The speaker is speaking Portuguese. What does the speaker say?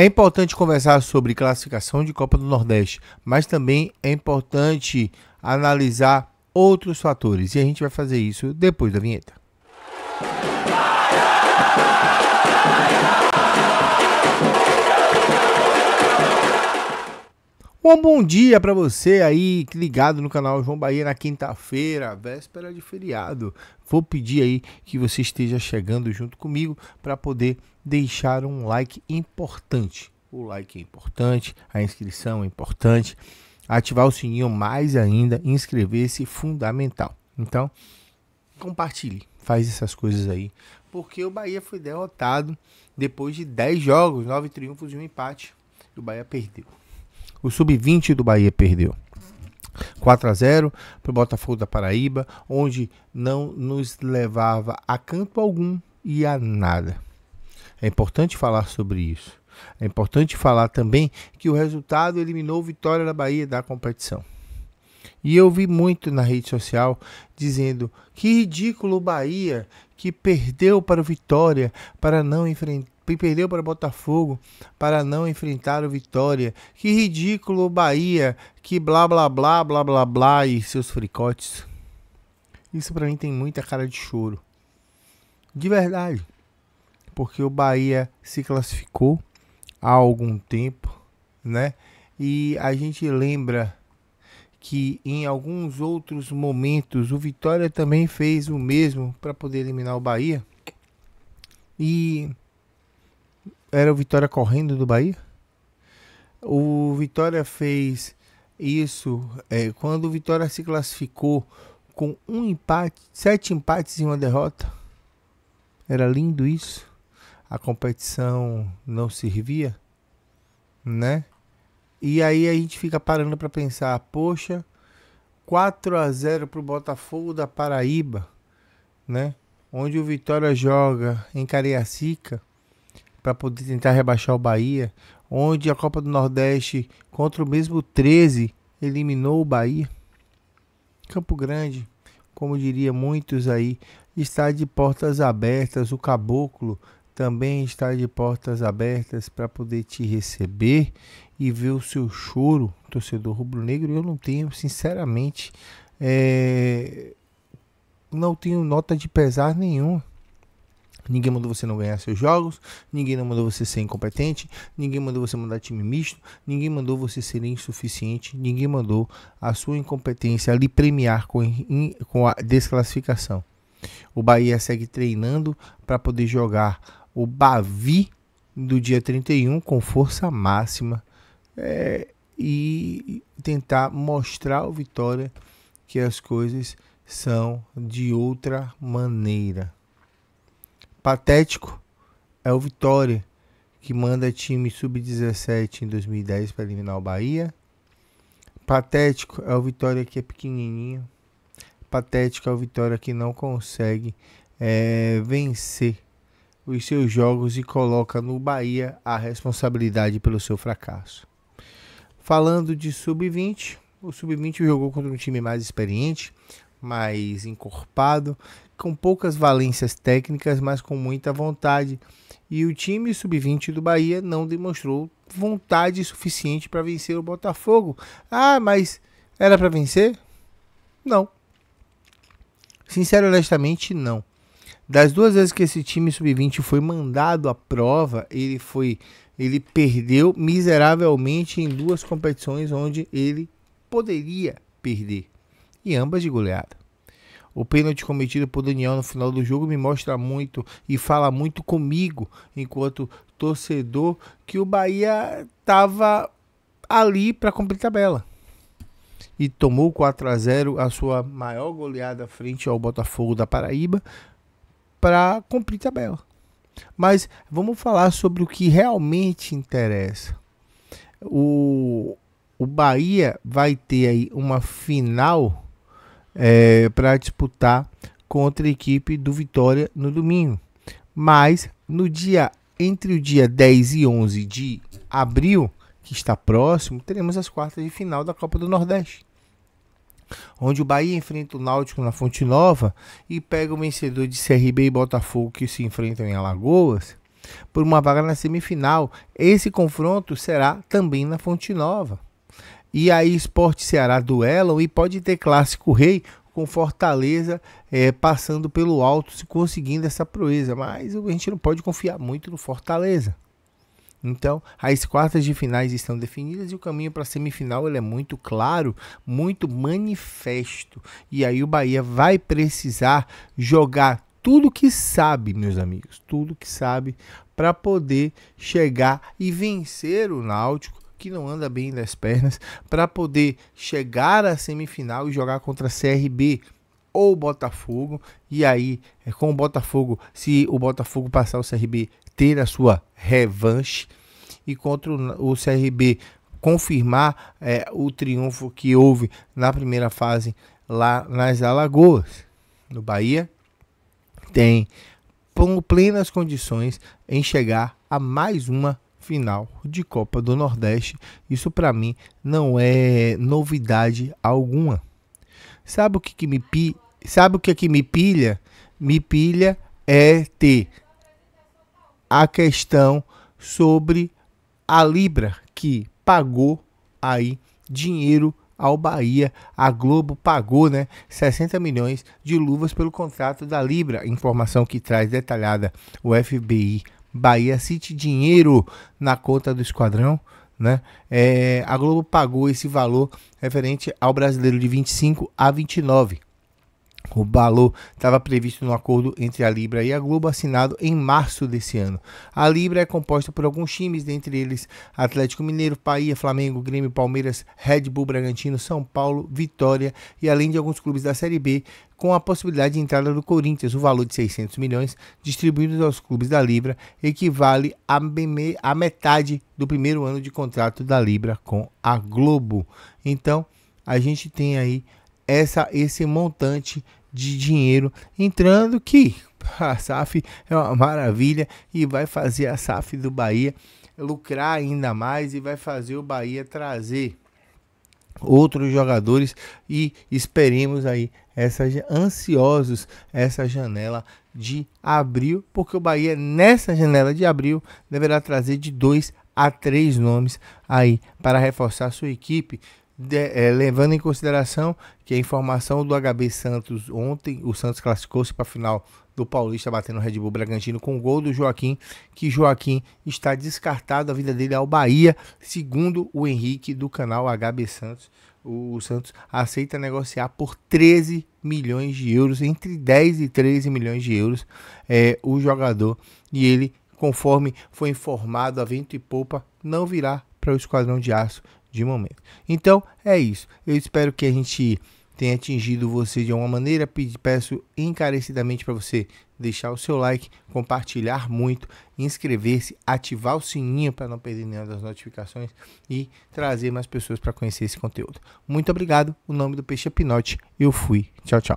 É importante conversar sobre classificação de Copa do Nordeste, mas também é importante analisar outros fatores e a gente vai fazer isso depois da vinheta. Um bom dia para você aí ligado no canal João Bahia na quinta-feira, véspera de feriado. Vou pedir aí que você esteja chegando junto comigo para poder deixar um like importante. O like é importante, a inscrição é importante, ativar o sininho mais ainda, inscrever-se fundamental. Então, compartilhe, faz essas coisas aí, porque o Bahia foi derrotado depois de 10 jogos, 9 triunfos e um empate. E o Bahia perdeu. O sub-20 do Bahia perdeu. 4 a 0 para o Botafogo da Paraíba, onde não nos levava a canto algum e a nada. É importante falar sobre isso. É importante falar também que o resultado eliminou Vitória da Bahia da competição. E eu vi muito na rede social dizendo que ridículo o Bahia que perdeu para o Vitória para não enfrentar e perdeu para Botafogo para não enfrentar o Vitória. Que ridículo, Bahia. Que blá blá blá blá blá blá e seus fricotes. Isso para mim tem muita cara de choro. De verdade. Porque o Bahia se classificou há algum tempo, né? E a gente lembra que em alguns outros momentos o Vitória também fez o mesmo para poder eliminar o Bahia. E era o Vitória correndo do Bahia? O Vitória fez isso é, quando o Vitória se classificou com um empate, sete empates e uma derrota. Era lindo isso. A competição não servia, né? E aí a gente fica parando para pensar, poxa, 4 a 0 para o Botafogo da Paraíba, né? Onde o Vitória joga em Cariacica para poder tentar rebaixar o Bahia, onde a Copa do Nordeste contra o mesmo 13 eliminou o Bahia. Campo Grande, como diria muitos aí, está de portas abertas, o Caboclo também está de portas abertas para poder te receber e ver o seu choro, torcedor rubro-negro. Eu não tenho, sinceramente, é... não tenho nota de pesar nenhuma Ninguém mandou você não ganhar seus jogos, ninguém não mandou você ser incompetente, ninguém mandou você mandar time misto, ninguém mandou você ser insuficiente, ninguém mandou a sua incompetência lhe premiar com, in, com a desclassificação. O Bahia segue treinando para poder jogar o Bavi do dia 31 com força máxima é, e tentar mostrar ao Vitória que as coisas são de outra maneira patético é o Vitória, que manda time sub-17 em 2010 para eliminar o Bahia. Patético é o Vitória que é pequenininho. Patético é o Vitória que não consegue é, vencer os seus jogos e coloca no Bahia a responsabilidade pelo seu fracasso. Falando de sub-20, o sub-20 jogou contra um time mais experiente, mais encorpado, com poucas valências técnicas, mas com muita vontade. E o time sub-20 do Bahia não demonstrou vontade suficiente para vencer o Botafogo. Ah, mas era para vencer? Não. Sincero e honestamente, não. Das duas vezes que esse time sub-20 foi mandado à prova, ele foi ele perdeu miseravelmente em duas competições onde ele poderia perder e ambas de goleada. O pênalti cometido por Daniel no final do jogo me mostra muito e fala muito comigo, enquanto torcedor, que o Bahia estava ali para cumprir tabela. E tomou 4 a 0 a sua maior goleada frente ao Botafogo da Paraíba para cumprir tabela. Mas vamos falar sobre o que realmente interessa. O, o Bahia vai ter aí uma final é, para disputar contra a equipe do Vitória no domingo. Mas no dia entre o dia 10 e 11 de abril, que está próximo, teremos as quartas de final da Copa do Nordeste. Onde o Bahia enfrenta o Náutico na Fonte Nova e pega o vencedor de CRB e Botafogo que se enfrentam em Alagoas por uma vaga na semifinal. Esse confronto será também na Fonte Nova e aí Esporte Ceará duelam e pode ter clássico rei com Fortaleza é, passando pelo alto se conseguindo essa proeza. Mas a gente não pode confiar muito no Fortaleza. Então, as quartas de finais estão definidas e o caminho para a semifinal ele é muito claro, muito manifesto. E aí o Bahia vai precisar jogar tudo que sabe, meus amigos, tudo que sabe para poder chegar e vencer o Náutico que não anda bem das pernas, para poder chegar à semifinal e jogar contra a CRB ou Botafogo. E aí, é, com o Botafogo, se o Botafogo passar o CRB, ter a sua revanche. E contra o CRB confirmar é, o triunfo que houve na primeira fase lá nas Alagoas, no Bahia, tem plenas condições em chegar a mais uma final de Copa do Nordeste. Isso para mim não é novidade alguma. Sabe o que, que me pi... sabe o que, que me pilha? Me pilha é ter a questão sobre a Libra que pagou aí dinheiro ao Bahia. A Globo pagou, né, 60 milhões de luvas pelo contrato da Libra. Informação que traz detalhada o FBI Bahia City, dinheiro na conta do esquadrão. Né? É, a Globo pagou esse valor referente ao brasileiro de 25 a 29. O valor estava previsto no acordo entre a Libra e a Globo, assinado em março desse ano. A Libra é composta por alguns times, dentre eles Atlético Mineiro, Bahia, Flamengo, Grêmio, Palmeiras, Red Bull Bragantino, São Paulo, Vitória e além de alguns clubes da Série B, com a possibilidade de entrada do Corinthians. O valor de 600 milhões, distribuídos aos clubes da Libra, equivale à metade do primeiro ano de contrato da Libra com a Globo. Então, a gente tem aí essa, esse montante de dinheiro entrando que a SAF é uma maravilha e vai fazer a SAF do Bahia lucrar ainda mais e vai fazer o Bahia trazer outros jogadores e esperemos aí essa ansiosos essa janela de abril, porque o Bahia nessa janela de abril deverá trazer de dois a três nomes aí para reforçar sua equipe de, é, levando em consideração que a informação do HB Santos ontem, o Santos classificou-se para a final do Paulista batendo o Red Bull Bragantino com o gol do Joaquim, que Joaquim está descartado, a vida dele é ao Bahia, segundo o Henrique do canal HB Santos. O Santos aceita negociar por 13 milhões de euros, entre 10 e 13 milhões de euros, é, o jogador. E ele, conforme foi informado a vento e poupa, não virá para o Esquadrão de Aço de momento. Então é isso. Eu espero que a gente tenha atingido você de alguma maneira. Peço encarecidamente para você deixar o seu like, compartilhar muito, inscrever-se, ativar o sininho para não perder nenhuma das notificações e trazer mais pessoas para conhecer esse conteúdo. Muito obrigado. O nome do peixe é Pinote. Eu fui. Tchau, tchau.